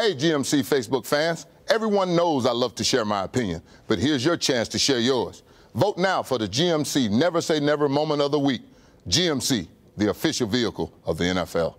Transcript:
Hey, GMC Facebook fans, everyone knows I love to share my opinion, but here's your chance to share yours. Vote now for the GMC Never Say Never Moment of the Week. GMC, the official vehicle of the NFL.